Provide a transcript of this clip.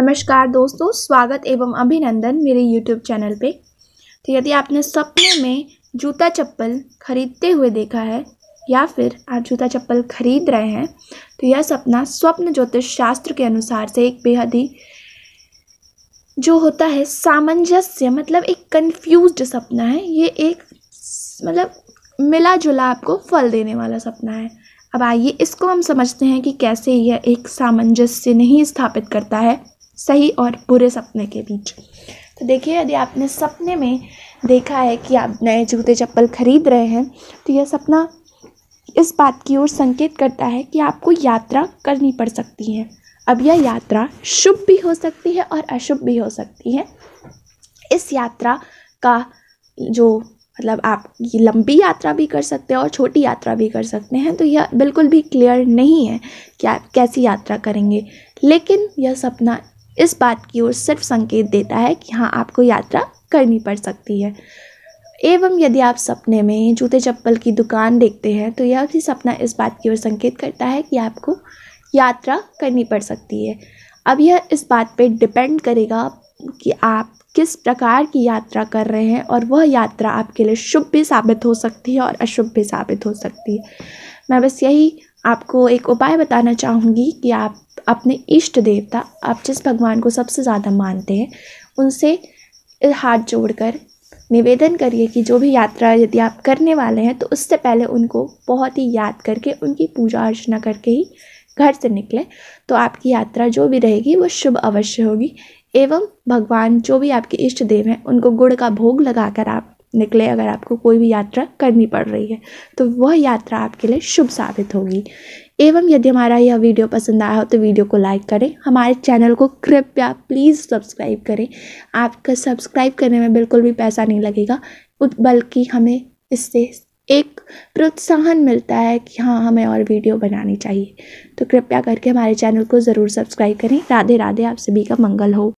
नमस्कार दोस्तों स्वागत एवं अभिनंदन मेरे YouTube चैनल पे तो यदि आपने सपने में जूता चप्पल खरीदते हुए देखा है या फिर आप जूता चप्पल खरीद रहे हैं तो यह सपना स्वप्न ज्योतिष शास्त्र के अनुसार से एक बेहद ही जो होता है सामंजस्य मतलब एक कंफ्यूज्ड सपना है ये एक मतलब मिला जुला आपको फल देने वाला सपना है अब आइए इसको हम समझते हैं कि कैसे यह एक सामंजस्य नहीं स्थापित करता है सही और बुरे सपने के बीच तो देखिए यदि आपने सपने में देखा है कि आप नए जूते चप्पल खरीद रहे हैं तो यह सपना इस बात की ओर संकेत करता है कि आपको यात्रा करनी पड़ सकती है अब यह यात्रा शुभ भी हो सकती है और अशुभ भी हो सकती है इस यात्रा का जो मतलब आप लंबी यात्रा भी कर सकते हैं और छोटी यात्रा भी कर सकते हैं तो यह बिल्कुल भी क्लियर नहीं है कि आप कैसी यात्रा करेंगे लेकिन यह सपना इस बात की ओर सिर्फ संकेत देता है कि हाँ आपको यात्रा करनी पड़ सकती है एवं यदि आप सपने में जूते चप्पल की दुकान देखते हैं तो यह भी सपना इस बात की ओर संकेत करता है कि आपको यात्रा करनी पड़ सकती है अब यह इस बात पे डिपेंड करेगा कि आप किस प्रकार की यात्रा कर रहे हैं और वह यात्रा आपके लिए शुभ भी साबित हो सकती है और अशुभ भी साबित हो सकती है मैं बस यही आपको एक उपाय बताना चाहूँगी कि आप अपने इष्ट देवता आप जिस भगवान को सबसे ज़्यादा मानते हैं उनसे हाथ जोड़कर निवेदन करिए कि जो भी यात्रा यदि आप करने वाले हैं तो उससे पहले उनको बहुत ही याद करके उनकी पूजा अर्चना करके ही घर से निकले तो आपकी यात्रा जो भी रहेगी वो शुभ अवश्य होगी एवं भगवान जो भी आपके इष्ट देव हैं उनको गुड़ का भोग लगाकर आप निकले अगर आपको कोई भी यात्रा करनी पड़ रही है तो वह यात्रा आपके लिए शुभ साबित होगी एवं यदि हमारा यह वीडियो पसंद आया हो तो वीडियो को लाइक करें हमारे चैनल को कृपया प्लीज़ सब्सक्राइब करें आपका सब्सक्राइब करने में बिल्कुल भी पैसा नहीं लगेगा बल्कि हमें इससे एक प्रोत्साहन मिलता है कि हाँ हमें और वीडियो बनानी चाहिए तो कृपया करके हमारे चैनल को ज़रूर सब्सक्राइब करें राधे राधे आप सभी का मंगल हो